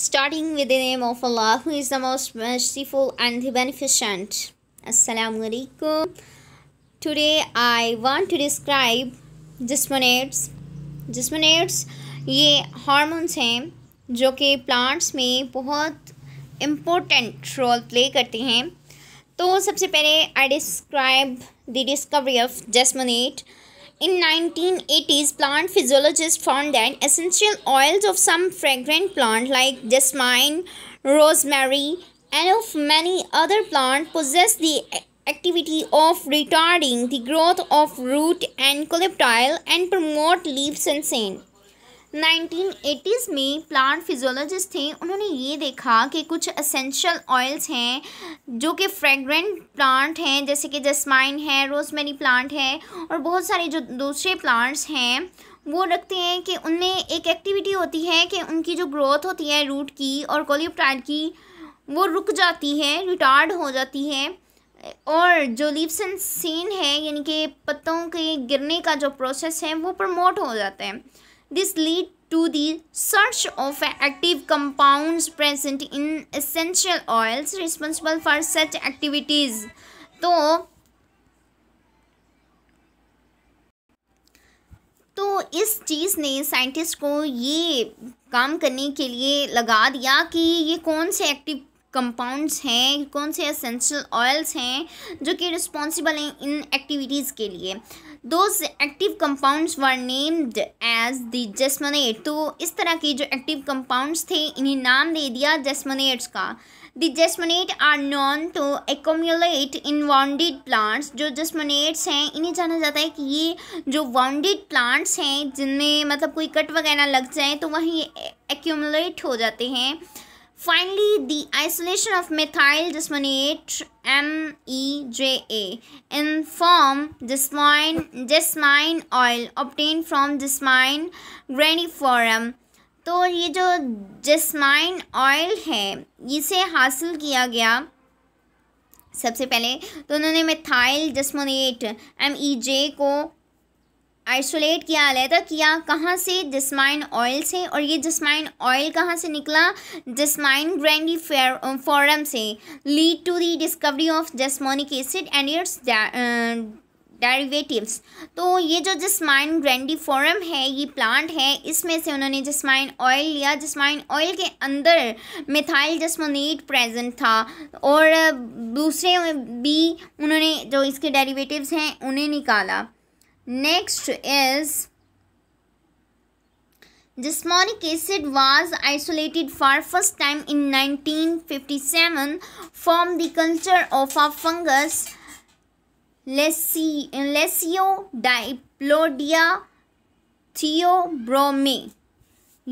starting with the name of Allah who is the most merciful and the beneficent. Assalamu alaikum. Today I want to describe जिस्मोनेट्स जिस्मोनेट्स ये hormones हैं जो कि plants में बहुत important role play करते हैं तो सबसे पहले I describe the discovery of jasmonate In 1980s, plant physiologists found that essential oils of some fragrant plant like jasmine, rosemary, and of many other plants possess the activity of retarding the growth of root and coleoptile and promote leaf sensation. 1980s में plant फिजोलॉजिस्ट थे उन्होंने ये देखा कि कुछ essential oils हैं जो कि फ्रेगरेंट प्लांट हैं जैसे कि जस्माइन है रोजमेरी प्लांट है और बहुत सारे जो दूसरे प्लांट्स हैं वो रखते हैं कि उनमें एक एक्टिविटी होती है कि उनकी जो ग्रोथ होती है रूट की और कोलियोप्टाइड की वो रुक जाती है रिटार्ड हो जाती है और जो लीव्स एंड सीन है यानी कि पत्तों के गिरने का जो प्रोसेस है वो प्रमोट हो जाता है This lead to the search of active compounds present in essential oils responsible for such activities. तो तो इस चीज़ ने साइंटिस्ट को ये काम करने के लिए लगा दिया कि ये कौन से एक्टिव कंपाउंड्स हैं कौन से एसेंशियल ऑयल्स हैं जो कि रिस्पॉन्सिबल हैं इन एक्टिविटीज़ के लिए those active compounds were named as the jasmonate तो इस तरह के जो एक्टिव कंपाउंड्स थे इन्हें नाम दे दिया जस्मनेट्स का the jasmonate are known to accumulate in wounded plants जो जस्मनेट्स हैं इन्हें जाना जाता है कि ये जो वाउंडेड प्लांट्स हैं जिनमें मतलब कोई कट वगैरह लग जाए तो वहीं एक्यूमुलेट हो जाते हैं Finally, the isolation of methyl dismonate MEJA in form dismine, dismine oil obtained from dismine graniforum. तो ये जो जस्माइन ऑयल है इसे हासिल किया गया सबसे पहले तो उन्होंने मेथाइल जस्मोनेट एम ई जे को आइसोलेट किया था किया कहाँ से जस्माइन ऑयल से और ये जस्माइन ऑयल कहाँ से निकला जस्माइन ग्रैंडी फॉरम से lead to the discovery of jasmonic acid and its derivatives तो ये जो जस्माइन ग्रैंडी फॉरम है ये प्लांट है इसमें से उन्होंने जस्माइन ऑयल लिया जस्माइन ऑयल के अंदर मिथाइल जस्मोनेट प्रेजेंट था और दूसरे भी उन्होंने जो इसके डेरिवेटिव्स हैं उन्हें निकाला Next is Desmonic acid was isolated for first time in 1957 from the culture of a fungus Lesio diplodia theobrome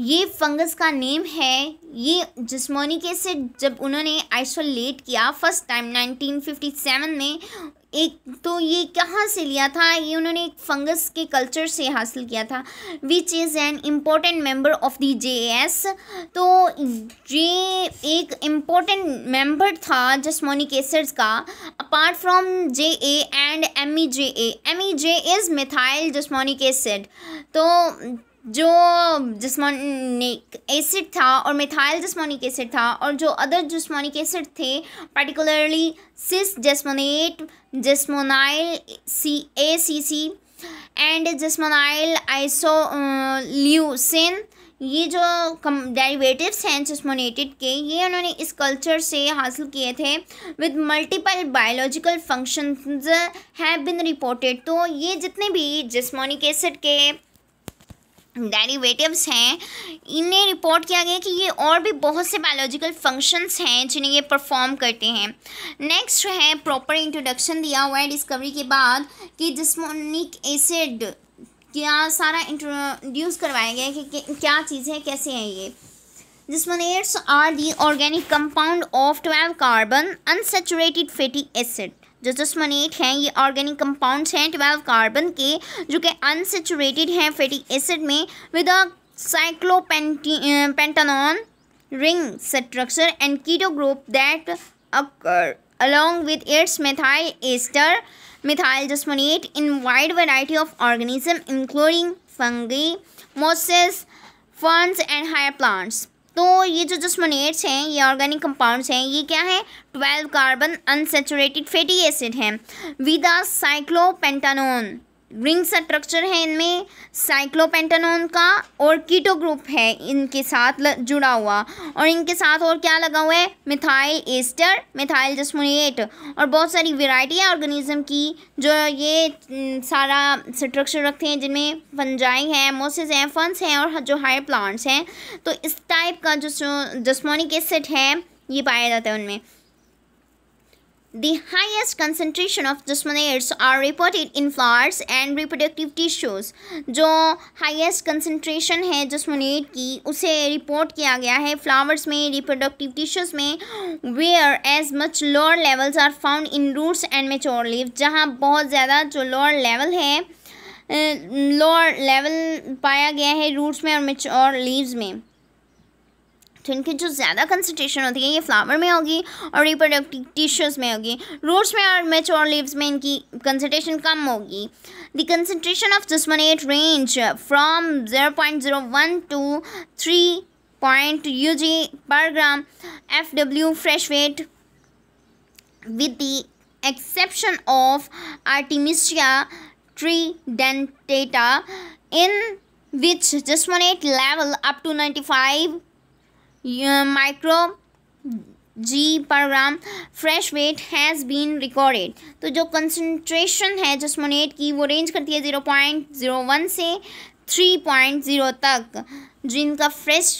ये फंगस का नेम है ये जिस्मोनिक एसिड जब उन्होंने आइसोलेट किया फर्स्ट टाइम 1957 में एक तो ये कहाँ से लिया था ये उन्होंने एक फंगस के कल्चर से हासिल किया था which is an important member of the J S तो ये एक इम्पोर्टेंट मेंबर था जस्मोनिक का apart from J A and M E J A M E J is methyl jasmonic acid तो जो जिसमानिक एसिड था और मिथाइल जिसमानिक एसिड था और जो अदर जिसमानिक एसिड थे particularly cis jasmonate jasmonoyl C A C C and isoleucine ये जो कम डेरीवेटिवस हैं जिसमोनेटेड के ये उन्होंने इस कल्चर से हासिल किए थे with multiple biological functions have been reported तो ये जितने भी जिसमोनिक एसिड के डेरिवेटिव्स हैं इन्हें रिपोर्ट किया गया कि ये और भी बहुत से बायोलॉजिकल फंक्शंस हैं जिन्हें ये परफॉर्म करते हैं नेक्स्ट है प्रॉपर इंट्रोडक्शन दिया हुआ है डिस्कवरी के बाद कि जिसमोनिक एसिड क्या सारा इंट्रोड्यूस करवाया गया कि क्या चीज़ है कैसे है ये jasmonates are the organic compound of twelve carbon unsaturated fatty acid जो जस्मनेट हैं ये ऑर्गेनिक कंपाउंड्स हैं ट्वेल्व कार्बन के जो कि अनसेचुरेटेड हैं फेटिक एसिड में with a ring structure and keto group that along with its methyl ester methyl jasmonate in wide variety of organism including fungi mosses ferns and higher plants तो ये जो जस्मोनेट्स हैं ये ऑर्गेनिक कंपाउंड्स हैं ये क्या है twelve carbon unsaturated fatty acid हैं विदा साइक्लोपेंटानोन रिंग स्ट्रक्चर है इनमें साइक्लोपेंटन का और कीटो ग्रुप है इनके साथ जुड़ा हुआ और इनके साथ और क्या लगा हुआ है मिथाइल एस्टर मिथाइल जस्मोनिएट और बहुत सारी वेराइटी है ऑर्गेनिज्म की जो ये सारा स्ट्रक्चर रखते हैं जिनमें फंजाई है मोसेस हैं फंस हैं और जो हायर प्लांट्स हैं तो इस टाइप का जो जस्मोनिक एसिड है ये पाया जाता है उनमें The highest concentration of desmonates are reported in flowers and reproductive tissues. जो highest concentration है desmonate की उसे report किया गया है flowers में reproductive tissues में where as much lower levels are found in roots and mature leaves जहाँ बहुत ज़्यादा जो lower level है लोअर लेवल पाया गया है रूट्स में और मेच्योर लीव्स में तो इनकी जो ज़्यादा कंसनट्रेशन होती है ये फ्लावर में होगी और रिप्रोडक्टिव टिश्यूज़ में होगी रूट्स में और और लीव्स में इनकी कंसनट्रेशन कम होगी the concentration of jasmonate range from zero point zero one to three point U G per gram F W fresh weight with the exception of artemisia tridentata in which one level up to ninety micro G per gram fresh weight has been recorded तो जो concentration है जस्मोनेट की वो range करती है zero point zero one से three point zero तक जिनका फ्रेश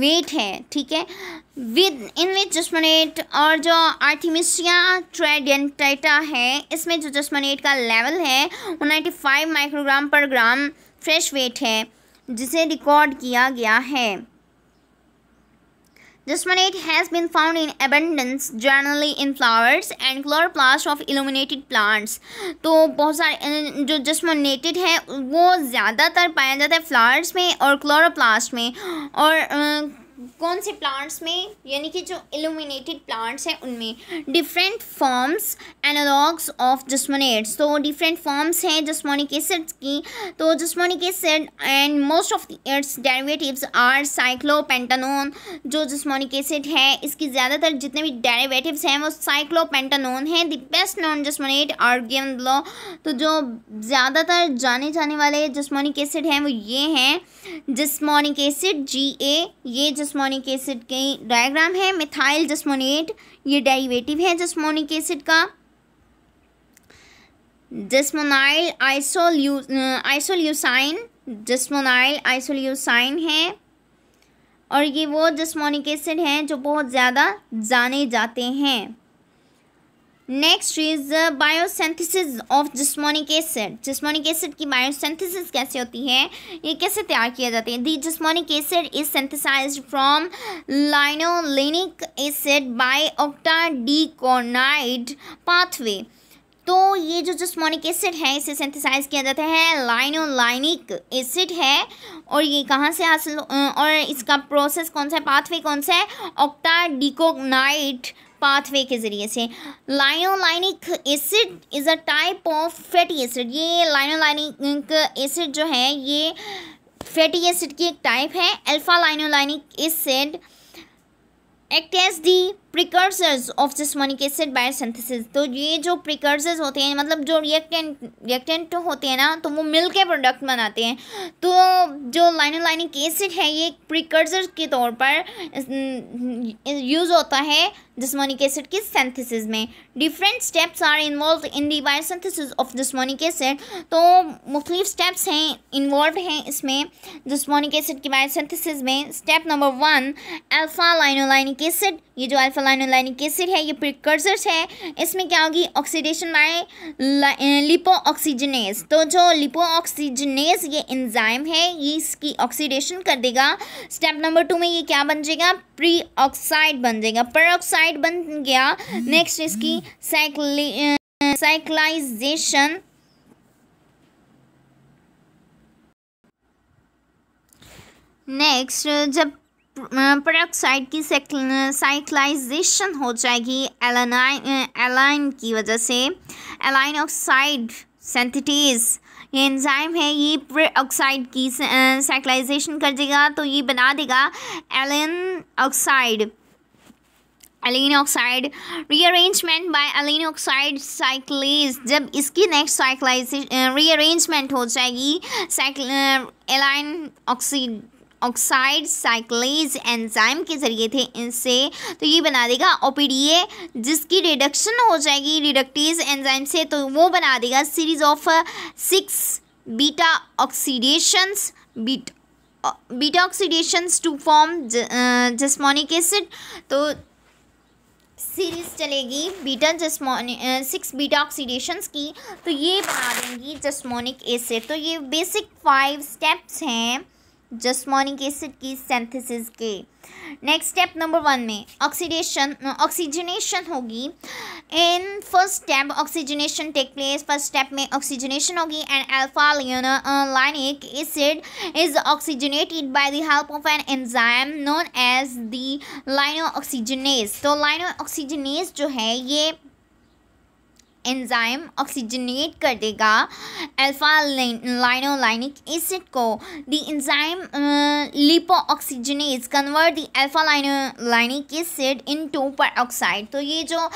वेट है ठीक है विद इन विच जस्मोनेट और जो आर्टिमिसिया ट्रेडेंटाइटा है इसमें जो जस्मोनेट का लेवल है वो नाइन्टी फाइव माइक्रोग्राम पर ग्राम फ्रेश वेट है जिसे रिकॉर्ड किया गया है Bismuth has been found in abundance generally in flowers and chloroplast of illuminated plants. तो बहुत सारे जो जस्मोनेटेड है वो ज़्यादातर पाया जाता है फ्लावर्स में और क्लोरोप्लास्ट में और कौन से प्लांट्स में यानी कि जो इल्यूमिनेटेड प्लांट्स हैं उनमें different forms analogues of jasmonates तो डिफरेंट फॉर्म्स हैं जस्मोनिक एसिड्स की तो jasmonic acid and most of its derivatives are cyclopentanone जो जस्मोनिक एसिड है इसकी ज़्यादातर जितने भी डेरिवेटिव्स हैं वो साइक्लोपेंटानोन हैं the best known jasmonate are game law तो जो ज़्यादातर जाने जाने वाले जस्मोनिक एसिड हैं वो ये हैं जस्मोनिक एसिड जी ए ये जस जस्मोनिक एसिड के डायग्राम है मिथाइल जस्मोनेट ये डेरिवेटिव है जस्मोनिक एसिड का जस्मोनाइल आइसोल्यू आइसोल्यूसाइन जस्मोनाइल आइसोल्यूसाइन है और ये वो जस्मोनिक एसिड हैं जो बहुत ज़्यादा जाने जाते हैं next is biosynthesis of jasmonic acid jasmonic acid की बायोसेंथिसिस कैसे होती है ये कैसे तैयार किया जाती है the jasmonic acid is synthesised from linolenic acid by octadecanoid pathway तो ये जो जिसमोनिक एसिड है इसे सेंथिसाइज किया जाता है लाइनोलाइनिक एसिड है और ये कहाँ से हासिल और इसका प्रोसेस कौन सा है पाथवे कौन सा है ऑक्टा डिकोगनाइट पाथवे के ज़रिए से linolenic acid is a type of fatty acid ये लाइनोलाइनिक एसिड जो है ये फैटी एसिड की एक टाइप है alpha linolenic acid act as the precursors of jasmonic acid by synthesis तो ये जो प्रिकर्सर्स होते हैं मतलब जो रिएक्टेंट रिएक्टेंट होते हैं ना तो वो मिल के प्रोडक्ट बनाते हैं तो जो लाइनोलाइनिक एसिड है ये प्रिकर्सर के तौर पर यूज़ होता है जिसमोनिक एसिड की सेंथिसिस में different steps are involve in the biosynthesis of jasmonic acid तो मुख्तलिफ स्टेप्स हैं इन्वॉल्व हैं इसमें जिसमोनिक एसिड की बायोसिंथेसिस में step number one alpha linolenic acid ये जो अल्फ़ा अलाइन एसिड है ये प्रिकर्जर्स है इसमें क्या होगी ऑक्सीडेशन बाय लिपो ऑक्सीजनेस तो जो लिपो ऑक्सीजनेस ये इंजाइम है ये इसकी ऑक्सीडेशन कर देगा स्टेप नंबर टू में ये क्या बन जाएगा प्री ऑक्साइड बन जाएगा पर ऑक्साइड बन गया नेक्स्ट इसकी साइक्ली साइक्लाइजेशन नेक्स्ट जब पेरोक्साइड की साइक्लाइजेशन हो जाएगी एलानाइन एलाइन की वजह से एलाइन ऑक्साइड सेंथिटीज़ ये एंजाइम है ये प्रे ऑक्साइड की साइक्लाइजेशन कर देगा तो ये बना देगा allene oxide allene oxide rearrangement by allene oxide cyclase जब इसकी नेक्स्ट साइक्लाइजेशन रीअरेंजमेंट हो जाएगी साइक्ल allene oxide oxide cyclase enzyme के ज़रिए थे इनसे तो ये बना देगा ओ जिसकी रिडक्शन हो जाएगी रिडक्टिज एंजाइम से तो वो बना देगा series of six beta oxidations बीट beta oxidations to form jasmonic acid तो सीरीज चलेगी beta jasmonic six beta oxidations की तो ये बना देंगी जस्मोनिक एसिड तो ये बेसिक फाइव स्टेप्स हैं जस्मोनिक एसिड की सेंथिस के नेक्स्ट स्टेप नंबर वन में ऑक्सीडेशन ऑक्सीजनेशन होगी in first step oxygenation take place first step में ऑक्सीजनेशन होगी and alpha linolenic acid is oxygenated by the help of an enzyme known as the lipoxygenase तो लाइनो oxygenase जो है ये enzyme oxygenate कर देगा अल्फा लाइनोलाइनिक एसिड को the enzyme lipoxygenase convert the alpha linolenic acid into oxide तो ये जो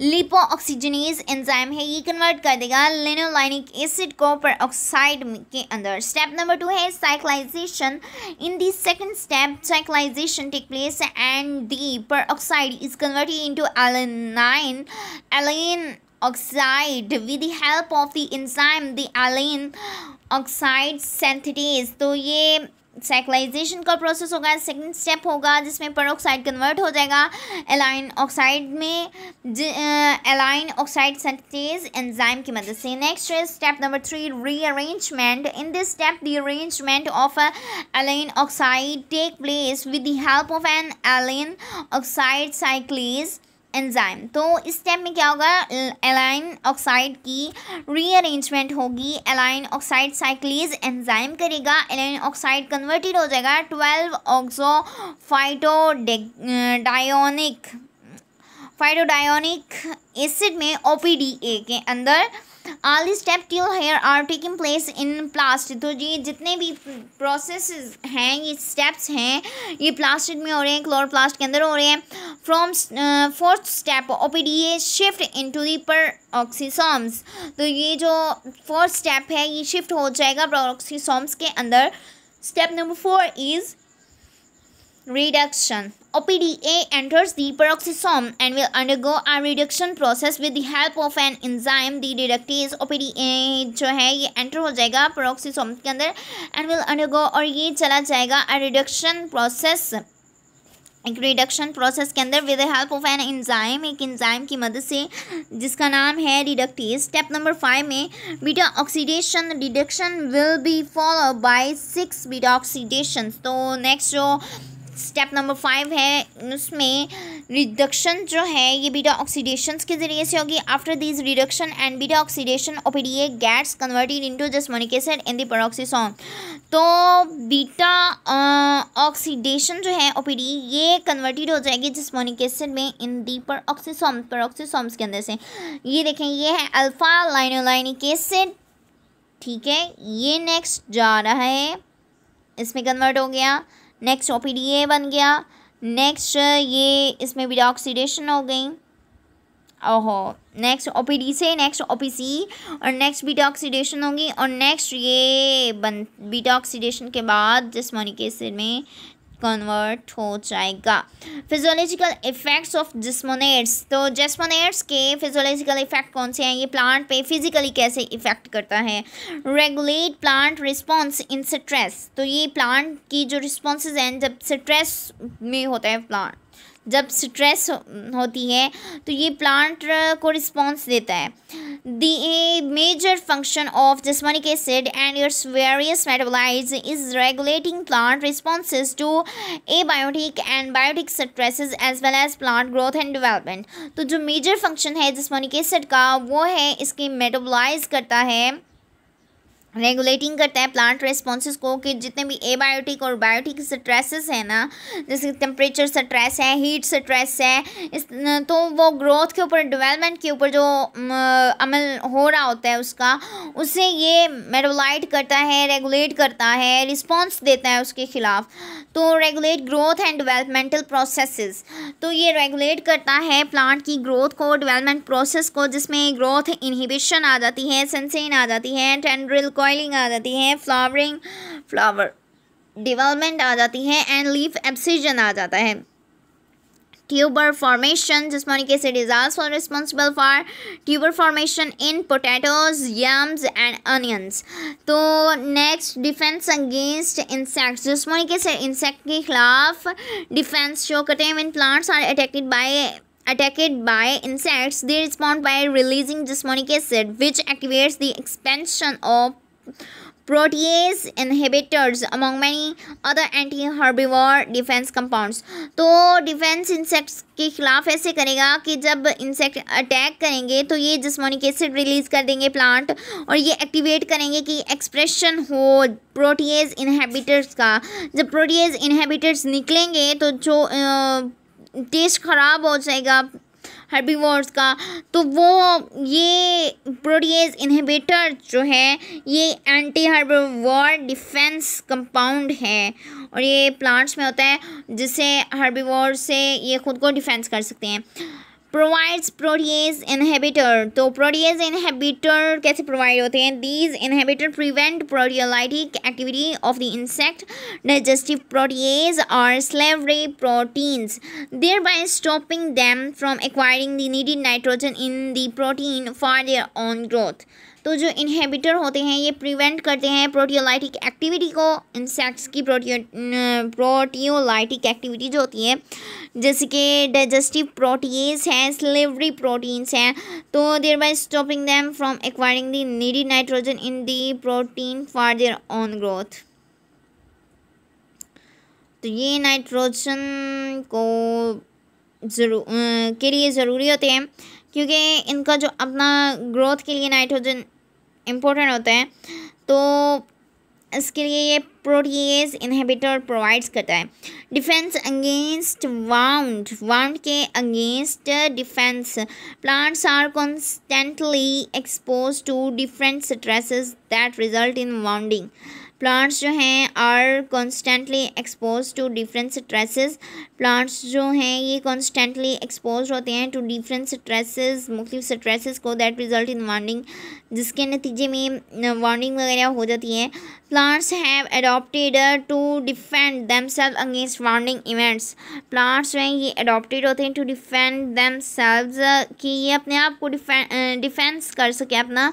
लिपो ऑक्सीजनेज एंजाइम है ये कन्वर्ट कर देगा लाइनोलाइनिक एसिड को पर ऑक्साइड के अंदर स्टेप नंबर टू है cyclisation in the second step cyclisation take place and peroxide is converted allene nine allene oxide with the help of the enzyme the allene oxide synthetase तो ये साइकिलाइजेशन का process होगा second step होगा जिसमें peroxide convert हो जाएगा allene oxide में allene oxide synthetase enzyme की मदद से next step number three rearrangement in this step the arrangement of allene oxide take place with the help of an allene oxide cyclase enzyme तो इस step में क्या होगा allene oxide की rearrangement होगी एलाइन ऑक्साइड साइक्लीज एंजाइम करेगा allene oxide converted हो जाएगा twelve oxo phyto dienoic phytodienoic acid में ओ के अंदर all step till here are taking place in plastid तो ये जितने भी प्रोसेस हैं ये स्टेप्स हैं ये प्लास्टिक में हो रहे हैं क्लोर प्लास्ट के अंदर हो रहे हैं from fourth step O P D A shift into the peroxisomes तो ये जो फोर्थ स्टेप है ये शिफ्ट हो जाएगा प्रोक्सीसोम्स के अंदर step number four is reduction. OPDA enters the peroxisome and will undergo a reduction process with the help of an enzyme the reductase OPDA jo hai ye enter ho jayega peroxisome ke andar and will undergo aur ye chala jayega a reduction process एक reduction process के अंदर with the help of an enzyme एक enzyme की मदद से जिसका नाम है रिडक्टेज स्टेप नंबर फाइव में beta oxidation reduction will be follow by six beta oxidation तो नेक्स्ट जो स्टेप नंबर फाइव है उसमें रिडक्शन जो है ये बीटा ऑक्सीडेशन के जरिए से होगी after this reduction and beta oxidation OPDA gets converted into jasmonic acid in the तो बीटा ऑक्सीडेशन जो है ओपीडी ये कन्वर्टेड हो जाएगी जस्मोनिक एसिड में इन दी परऑक्सीसोम के अंदर से ये देखें ये है अल्फा लाइनोलाइनिक एसिड ठीक है ये नेक्स्ट जा रहा है इसमें कन्वर्ट हो गया next O P D A बन गया नेक्स्ट ये इसमें भी ऑक्सीडेशन हो गई ओहो नेक्स्ट ओ पी डी से नेक्स्ट ओ पी सी और नेक्स्ट बीटा ऑक्सीडेशन होगी और नेक्स्ट ये बन बीटा ऑक्सीडेशन के बाद जिसमानी एसिड में कन्वर्ट हो जाएगा फिजोलॉजिकल इफेक्ट्स ऑफ जिसमोनेट्स तो जिसमोनेट्स के फिजोलॉजिकल इफेक्ट कौन से हैं ये प्लांट पे फिजिकली कैसे इफेक्ट करता है regulate plant response in stress तो ये प्लांट की जो रिस्पॉन्स हैं जब स्ट्रेस में होता है प्लांट जब स्ट्रेस हो, होती है तो ये प्लांट को रिस्पॉन्स देता है the major function of jasmonic acid and its various metabolites is regulating plant responses to abiotic and biotic stresses as well as plant growth and development तो जो मेजर फंक्शन है जस्मानिक acid का वो है इसकी metabolise करता है regulating करता है प्लांट रिस्पॉन्स को कि जितने भी एबायोटिक और बायोटिक स्ट्रेसेस हैं ना जैसे टेम्परेचर स्ट्रेस है हीट स्ट्रेस है इस तो वो ग्रोथ के ऊपर डेवलपमेंट के ऊपर जो अमल हो रहा होता है उसका उससे ये मेडोलाइट करता है रेगुलेट करता है रिस्पॉन्स देता है उसके ख़िलाफ़ तो regulate growth and developmental process तो ये रेगुलेट करता है प्लांट की ग्रोथ को डिवेलपमेंट प्रोसेस को जिसमें ग्रोथ इनहिबिशन आ जाती है सेंसेन आ जाती है टेंड्रिल कॉइलिंग आ जाती है फ्लावरिंग फ्लावर डिवेलपमेंट आ जाती है एंड लीफ एब्सिजन आ जाता है tuber formation jasmonic acid is also responsible for tuber formation in potatoes yams and onions तो next defence against insects jasmonic acid insect के खिलाफ डिफेंस शो करते हैं plants are attacked by attacked by insects they respond by releasing jasmonic acid which activates the expansion of protease inhibitors among many other anti herbivore defence compounds तो defence insects के खिलाफ ऐसे करेगा कि जब insect attack करेंगे तो ये जिसमोनिक एसिड रिलीज कर देंगे प्लांट और ये एक्टिवेट करेंगे कि एक्सप्रेशन हो प्रोटीज इनहेबिटर्स का जब प्रोटीज इनहेबिटर्स निकलेंगे तो जो टेस्ट ख़राब हो जाएगा हर्बीवर्स का तो वो ये प्रोटीज इनहिबिटर जो है ये एंटी हर्बीवर डिफेंस कंपाउंड है और ये प्लांट्स में होता है जिससे हर्बीवोर से ये खुद को डिफेंस कर सकते हैं प्रोवाइड्स प्रोटीज इनहेबिटर तो प्रोटीज इनहेबिटर कैसे प्रोवाइड होते हैं these inhibitor prevent proteolytic activity of the insect digestive protease और salivary proteins thereby stopping them from acquiring the needed nitrogen in the protein for their own growth तो जो inhibitor होते हैं ये prevent करते हैं प्रोटियोलाइटिक एक्टिविटी को insects की प्रोटियो प्रोटियोलाइटिक एक्टिविटी जो होती है जैसे कि डाइजेस्टिव प्रोटीन्स हैं स्लेवरी प्रोटीन्स हैं तो thereby stopping them from acquiring the needed nitrogen in the protein for their own growth तो ये नाइट्रोजन को जरूर के लिए ज़रूरी होते हैं क्योंकि इनका जो अपना ग्रोथ के लिए नाइट्रोजन इम्पोर्टेंट होता है तो इसके लिए ये प्रोटीज इनहेबिटर प्रोवाइड्स करता है डिफेंस अगेंस्ट वाउंड वाउंड के against defence plants are constantly expose to different stresses that result in wounding plants जो हैं are constantly expose to different stresses plants जो हैं ये कॉन्स्टेंटली एक्सपोज होते हैं टू डिफरेंट स्ट्रेसेस मुख्तु स्ट्रेसेस को दैट रिजल्ट इन वार्निंग जिसके नतीजे में वार्निंग वगैरह हो जाती है Plants have adopted to defend themselves against surrounding events. Plants जो हैं ये adopted होते हैं to defend themselves कि ये अपने आप को डिफेंस कर सके अपना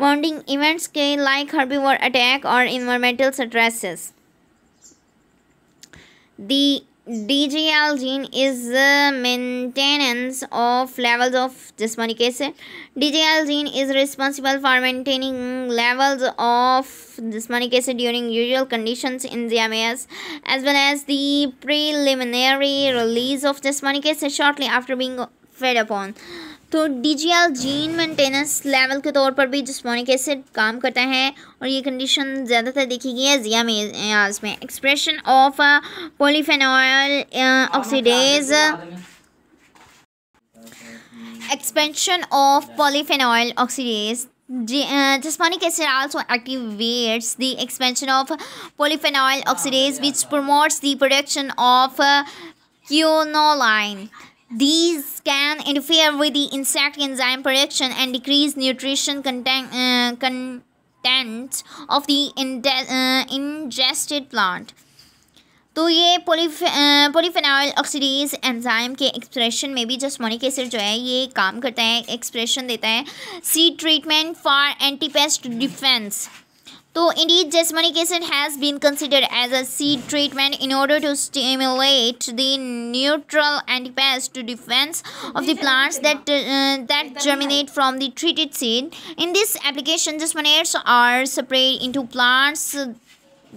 वाउंडिंग इवेंट्स के लाइक हर्बीवर अटैक और environmental stresses The DGL gene is the maintenance of levels of jasmonic acid. DGL gene is responsible for maintaining levels of Jismani cases during usual conditions in the MAS as well as the preliminary release of Jismani cases shortly after being fed upon. तो D G L gene maintenance level के तौर पर भी जिसमानिक acid काम करता है और ये कंडीशन ज़्यादातर देखी गई है जिया में आज में expression of polyphenol oxidase expansion of polyphenol oxidase Jasmonic uh, acid also activates the expansion of polyphenol oxidase ah, which promotes the production of uh, quinoline. These can interfere with the insect enzyme production and decrease nutrition content, uh, content of the uh, ingested plant. तो ये पोलीफेनाइल ऑक्सीडीज enzyme के expression में भी जस्मोनिक acid जो है ये काम करता है एक्सप्रेशन देता है seed treatment for antipest defense तो indeed jasmonic acid has been consider as a seed treatment in order to stimulate the neutral antipest defense of the plants that that germinate from the treated seed in this application jasmonates are spread in to plants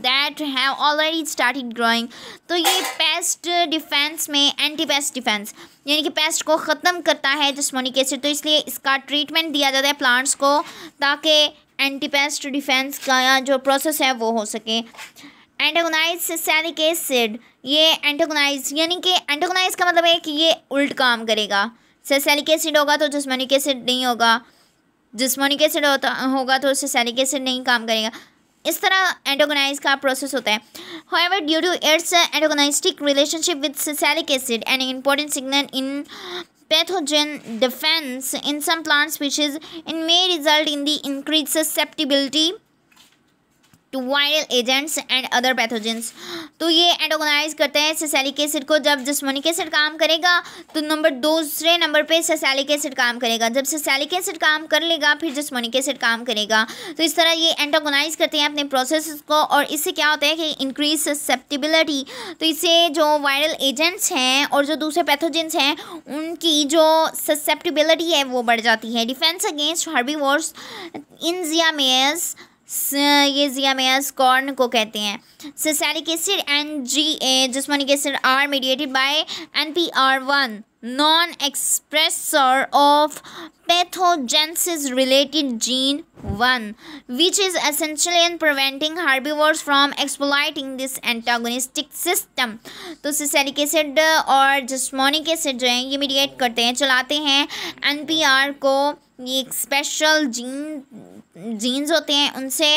that have already started growing तो ये pest defense में anti pest defense यानी कि paste को ख़त्म करता है जस्मोनिक acid तो इसलिए इसका ट्रीटमेंट दिया जाता है प्लांट्स को ताकि एंटी पेस्ट डिफेंस का जो प्रोसेस है वो हो सके एंटेगोनाइज सैलिक एसिड ये एंटेगोनाइज यानी कि एंटेगोनाइज का मतलब है कि ये उल्ट काम करेगा सैलिक एसिड होगा तो जस्मोनिक एसिड नहीं होगा जिस्मोनिक एसिड होता होगा तो उससे सैलिक एसिड नहीं काम करेगा इस तरह एंडोगोनाइज का प्रोसेस होता है however due to its antagonistic relationship with salicylic acid and important signal in pathogen defense in some plant species and may result in the increased susceptibility to viral agents and other pathogens तो ये एंटोगनाइज करते हैं सेसेलिक acid को जब जिसमोनिक acid काम करेगा तो number दूसरे नंबर पे सेसेलिक एसिड काम करेगा जब सेसेलिक एसिड काम कर लेगा फिर जिसमोनिक एसिड काम करेगा तो इस तरह ये एंटोगनाइज करते हैं अपने प्रोसेस को और इससे क्या होता है कि इंक्रीज ससेप्टिबिलिटी तो इससे जो वायरल एजेंट्स हैं और जो दूसरे पैथोजेंस हैं उनकी जो ससेप्टिबिलिटी है वो बढ़ जाती है defence against herbivores in ये जियामेयस कॉर्न को कहते हैं salicylic acid and J A jasmonic acid are mediated by N P R one non expressor of pathogenesis related gene one which is essential in preventing herbivores from exploiting this antagonistic system तो salicylic acid और जस्मोनिक acid जो हैं ये mediate करते हैं चलाते हैं N P are को ये एक स्पेशल जीन जीन्स होते हैं उनसे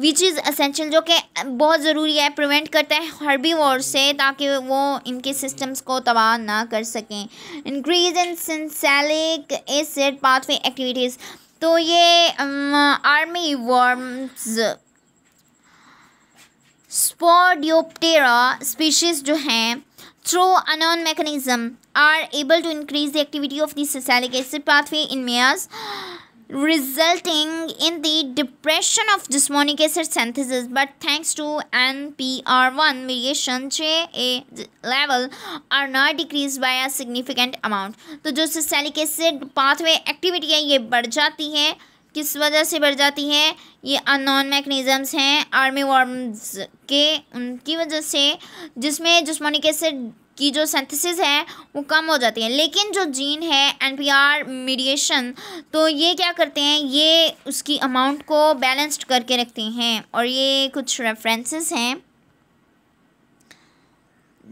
विच इज़ असेंशियल जो कि बहुत ज़रूरी है प्रिवेंट करता है हर्बी वॉर से ताकि वो इनके सिस्टम्स को तबाह ना कर सकें increase in salicylic acid pathway activities तो ये आर्मी वॉर्म्स स्पोडियोप्टेरा स्पीशीज़ जो हैं through unknown mechanism are able to increase the activity of the salicylic acid pathway in maize resulting in the depression of dysmonic acid synthesis but thanks to npr1 mediation ja level are not decreased by a significant amount to jo salicylic acid pathway activity hai ye badh jati hai किस वजह से बढ़ जाती है ये unknown मैकनिज़म्स हैं army worms के उनकी वजह से जिसमें जिस्मोनिक एसिड की जो सेंथिसिस है वो कम हो जाती है लेकिन जो जीन है एन पी आर मीडिएशन तो ये क्या करते हैं ये उसकी अमाउंट को बैलेंस्ड करके रखते हैं और ये कुछ रेफरेंसेस हैं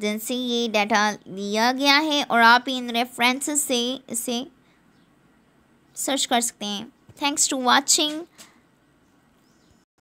जिनसे ये डाटा लिया गया है और आप इन रेफरेंसेस से इसे सर्च कर सकते हैं थैंक्स टू वाचिंग